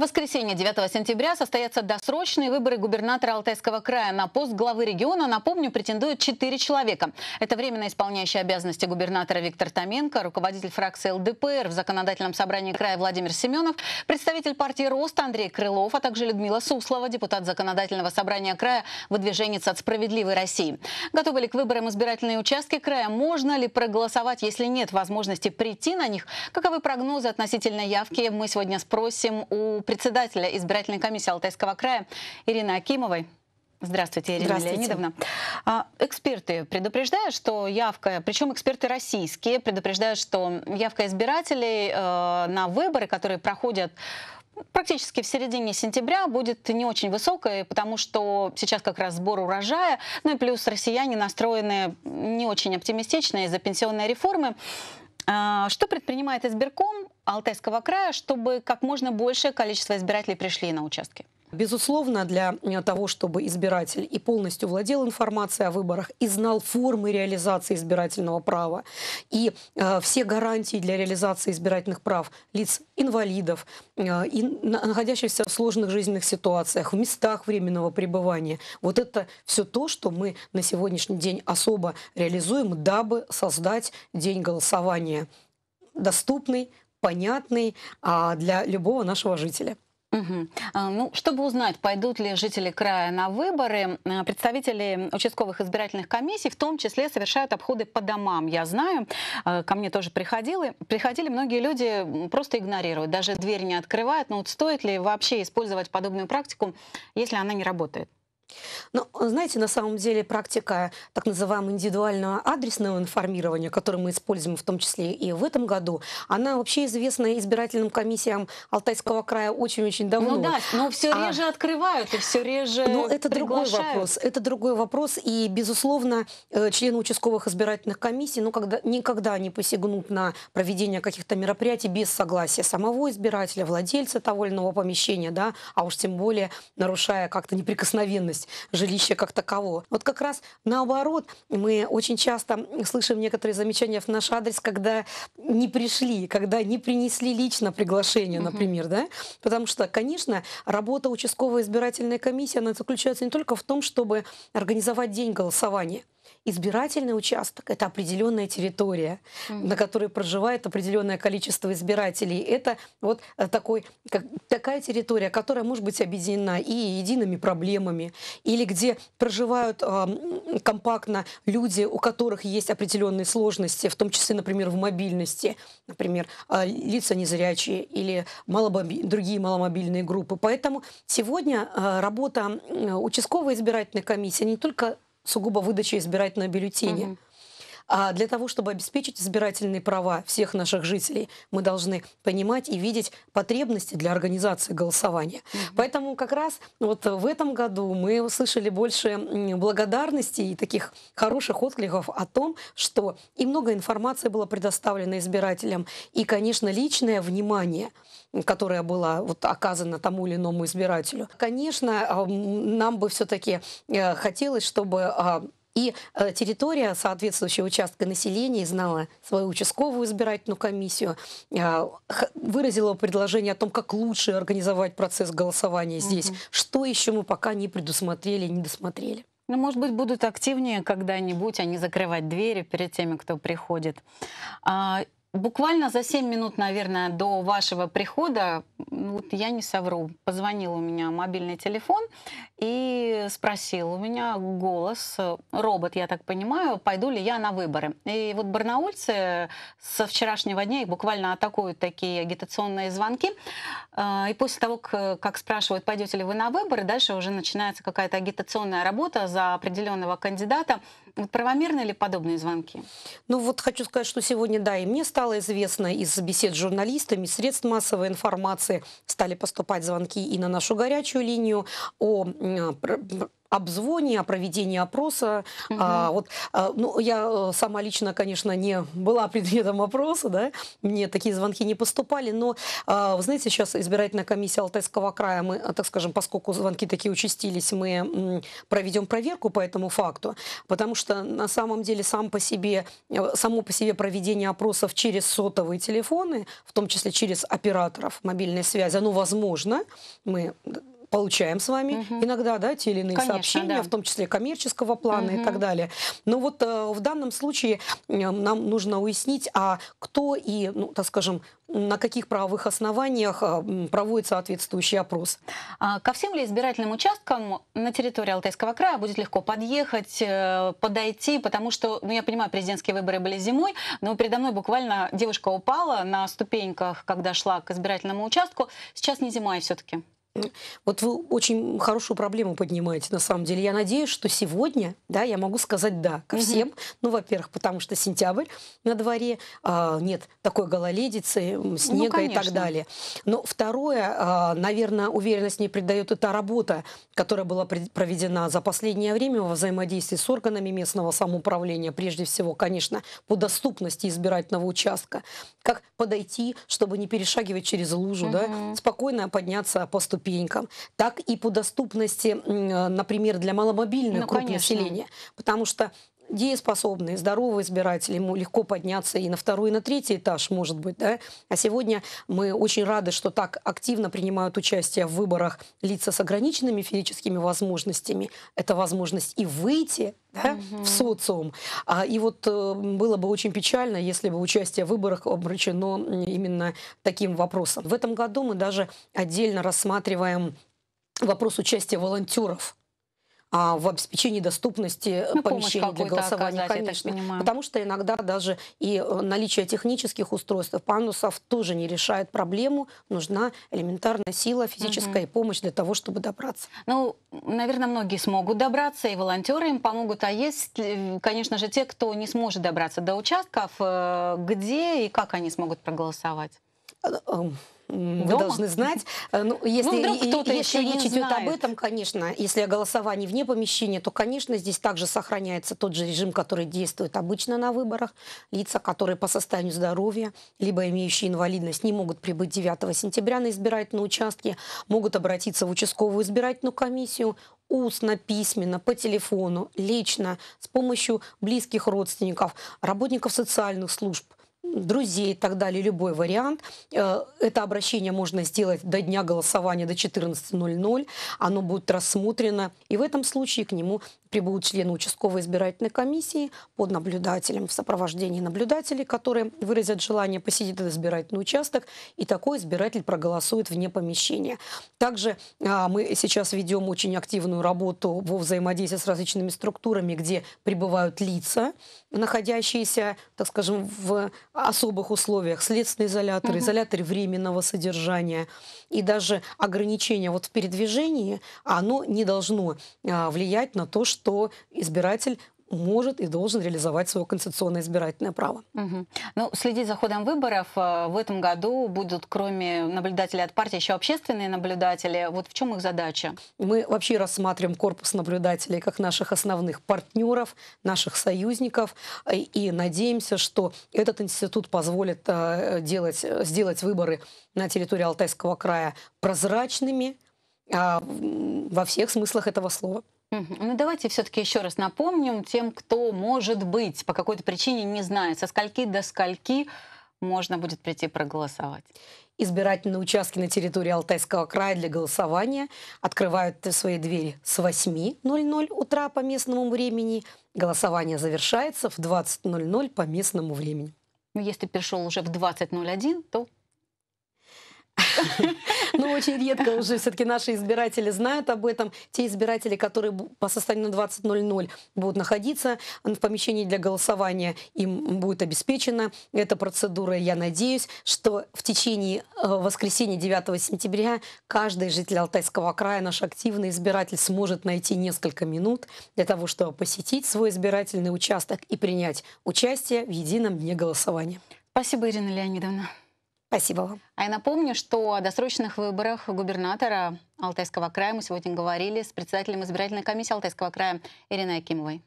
В воскресенье 9 сентября состоятся досрочные выборы губернатора Алтайского края. На пост главы региона, напомню, претендует 4 человека. Это временно исполняющий обязанности губернатора Виктор Томенко, руководитель фракции ЛДПР в законодательном собрании края Владимир Семенов, представитель партии «Рост» Андрей Крылов, а также Людмила Суслова, депутат законодательного собрания края, выдвиженец от «Справедливой России». Готовы ли к выборам избирательные участки края? Можно ли проголосовать, если нет возможности прийти на них? Каковы прогнозы относительно явки? Мы сегодня спросим у председателя избирательной комиссии Алтайского края Ирины Акимовой. Здравствуйте, Ирина Здравствуйте. Леонидовна. А, эксперты предупреждают, что явка, причем эксперты российские, предупреждают, что явка избирателей э, на выборы, которые проходят практически в середине сентября будет не очень высокой, потому что сейчас как раз сбор урожая, ну и плюс россияне настроены не очень оптимистично из-за пенсионной реформы. А, что предпринимает избирком? Алтайского края, чтобы как можно большее количество избирателей пришли на участки? Безусловно, для э, того, чтобы избиратель и полностью владел информацией о выборах, и знал формы реализации избирательного права, и э, все гарантии для реализации избирательных прав лиц инвалидов, э, и находящихся в сложных жизненных ситуациях, в местах временного пребывания. Вот это все то, что мы на сегодняшний день особо реализуем, дабы создать день голосования доступный, понятный а, для любого нашего жителя. Угу. Ну, чтобы узнать, пойдут ли жители края на выборы, а, представители участковых избирательных комиссий в том числе совершают обходы по домам. Я знаю, а, ко мне тоже приходили, приходили многие люди просто игнорируют, даже дверь не открывают. Но ну, вот стоит ли вообще использовать подобную практику, если она не работает? Ну, знаете, на самом деле практика так называемого индивидуального адресного информирования, которое мы используем в том числе и в этом году, она вообще известна избирательным комиссиям Алтайского края очень-очень давно. Ну да, но все а реже а, открывают и все реже Но ну, это другой вопрос. Это другой вопрос. И, безусловно, э, члены участковых избирательных комиссий ну, когда, никогда не посягнут на проведение каких-то мероприятий без согласия самого избирателя, владельца того или иного помещения, да, а уж тем более нарушая как-то неприкосновенность стоимость жилища как такового. Вот как раз наоборот, мы очень часто слышим некоторые замечания в наш адрес, когда не пришли, когда не принесли лично приглашение, например, угу. да? Потому что, конечно, работа участковой избирательной комиссии, она заключается не только в том, чтобы организовать день голосования, избирательный участок — это определенная территория, mm-hmm. на которой проживает определенное количество избирателей. Это вот э, такой, как, такая территория, которая может быть объединена и едиными проблемами, или где проживают э, компактно люди, у которых есть определенные сложности, в том числе, например, в мобильности, например, э, лица незрячие или маломоби- другие маломобильные группы. Поэтому сегодня э, работа участковой избирательной комиссии не только сугубо выдачи избирательного бюллетеня. Угу. А для того, чтобы обеспечить избирательные права всех наших жителей, мы должны понимать и видеть потребности для организации голосования. mm Поэтому как раз вот в этом году мы услышали больше благодарностей и таких хороших откликов о том, что и много информации было предоставлено избирателям, и, конечно, личное внимание, которое было вот оказано тому или иному избирателю. Конечно, а, нам бы все-таки э, хотелось, чтобы а, и э, территория соответствующего участка населения знала свою участковую избирательную комиссию, э, выразила предложение о том, как лучше организовать процесс голосования здесь, угу. что еще мы пока не предусмотрели, не досмотрели. Ну, может быть, будут активнее когда-нибудь, они а закрывать двери перед теми, кто приходит. А, Буквально за 7 минут, наверное, до вашего прихода, вот я не совру, позвонил у меня мобильный телефон и спросил у меня голос, э, робот, я так понимаю, пойду ли я на выборы. И вот барнаульцы со вчерашнего дня их буквально атакуют такие агитационные звонки. А, и после того, как спрашивают, пойдете ли вы на выборы, дальше уже начинается какая-то агитационная работа за определенного кандидата. Правомерны ли подобные звонки? Ну вот хочу сказать, что сегодня, да, и мне стало известно из бесед с журналистами, средств массовой информации стали поступать звонки и на нашу горячую линию о а, обзвоне, о проведении опроса. Угу. А, вот, а, ну, я э, сама лично, конечно, не была предметом опроса, да, мне такие звонки не поступали, но, а, вы знаете, сейчас избирательная комиссия Алтайского края, мы, э, так скажем, поскольку звонки такие участились, мы проведем проверку по этому факту, потому что на самом деле сам по себе, э, само по себе проведение опросов через сотовые телефоны, в том числе через операторов мобильной связи, оно возможно, мы получаем с вами угу. иногда, да, те или иные Конечно, сообщения, да. в том числе коммерческого плана угу. и так далее. Но вот э, в данном случае э, нам нужно уяснить, а кто и, ну, так скажем, на каких правовых основаниях э, проводится соответствующий опрос. А, ко всем ли избирательным участкам на территории Алтайского края будет легко подъехать, э, подойти, потому что, ну я понимаю, президентские выборы были зимой, но передо мной буквально девушка упала на ступеньках, когда шла к избирательному участку. Сейчас не зима и все-таки. Вот вы очень хорошую проблему поднимаете, на самом деле. Я надеюсь, что сегодня, да, я могу сказать да ко всем. Угу. Ну, во-первых, потому что сентябрь на дворе, а, нет такой гололедицы, ну, снега ну, и так далее. Но второе, а, наверное, уверенность мне придает та работа, которая была проведена за последнее время во взаимодействии с органами местного самоуправления, прежде всего, конечно, по доступности избирательного участка. Как подойти, чтобы не перешагивать через лужу, угу. да, спокойно подняться по ступеням ступенькам, так и по доступности, э, например, для маломобильных ну, групп конечно. населения. Потому что дееспособные, здоровые избиратели, ему легко подняться и на второй, и на третий этаж, может быть, да. А сегодня мы очень рады, что так активно принимают участие в выборах лица с ограниченными физическими возможностями. Это возможность и выйти да, угу. в социум. А, и вот э, было бы очень печально, если бы участие в выборах обречено именно таким вопросом. В этом году мы даже отдельно рассматриваем вопрос участия волонтеров а, в обеспечении доступности ну, помещений для голосования, оказать, конечно. Потому что иногда даже и э, наличие технических устройств, пандусов тоже не решает проблему. Нужна элементарная сила, физическая угу. помощь для того, чтобы добраться. Ну, наверное, многие смогут добраться, и волонтеры им помогут. А есть, э, конечно же, те, кто не сможет добраться до участков, где и как они смогут проголосовать? Э, Дома? должны знать. Э, ну, если ну, кто-то если еще речь идет об этом, конечно, если о голосовании вне помещения, то, конечно, здесь также сохраняется тот же режим, который действует обычно на выборах. Лица, которые по состоянию здоровья, либо имеющие инвалидность, не могут прибыть 9 сентября на избирательные участки, могут обратиться в участковую избирательную комиссию, устно, письменно, по телефону, лично, с помощью близких родственников, работников социальных служб – друзей и так далее, любой вариант. Э, это обращение можно сделать до дня голосования, до 14.00. Оно будет рассмотрено, и в этом случае к нему прибудут члены участковой избирательной комиссии под наблюдателем в сопровождении наблюдателей, которые выразят желание посетить этот избирательный участок, и такой избиратель проголосует вне помещения. Также э, мы сейчас ведем очень активную работу во взаимодействии с различными структурами, где прибывают лица, находящиеся, так скажем, в особых условиях, следственный изолятор, угу. изолятор временного содержания и даже ограничения вот в передвижении, оно не должно а, влиять на то, что избиратель может и должен реализовать свое конституционное избирательное право. Угу. Ну, следить за ходом выборов э, в этом году будут, кроме наблюдателей от партии, еще общественные наблюдатели. Вот в чем их задача? Мы вообще рассматриваем корпус наблюдателей как наших основных партнеров, наших союзников, э, и надеемся, что этот институт позволит э, делать, сделать выборы на территории Алтайского края прозрачными а, во всех смыслах этого слова. Ну давайте все-таки еще раз напомним тем, кто, может быть, по какой-то причине не знает, со скольки до скольки можно будет прийти проголосовать. Избирательные участки на территории Алтайского края для голосования открывают свои двери с 8.00 утра по местному времени. Голосование завершается в 20.00 по местному времени. Но ну, если пришел уже в 20.01, то ну, очень редко уже все-таки наши избиратели знают об этом. Те избиратели, которые по состоянию 20.00 будут находиться в помещении для голосования, им будет обеспечена эта процедура. Я надеюсь, что в течение э, воскресенья 9 сентября каждый житель Алтайского края, наш активный избиратель, сможет найти несколько минут для того, чтобы посетить свой избирательный участок и принять участие в едином дне голосования. Спасибо, Ирина Леонидовна. Спасибо вам. А я напомню, что о досрочных выборах губернатора Алтайского края мы сегодня говорили с председателем избирательной комиссии Алтайского края Ириной Акимовой.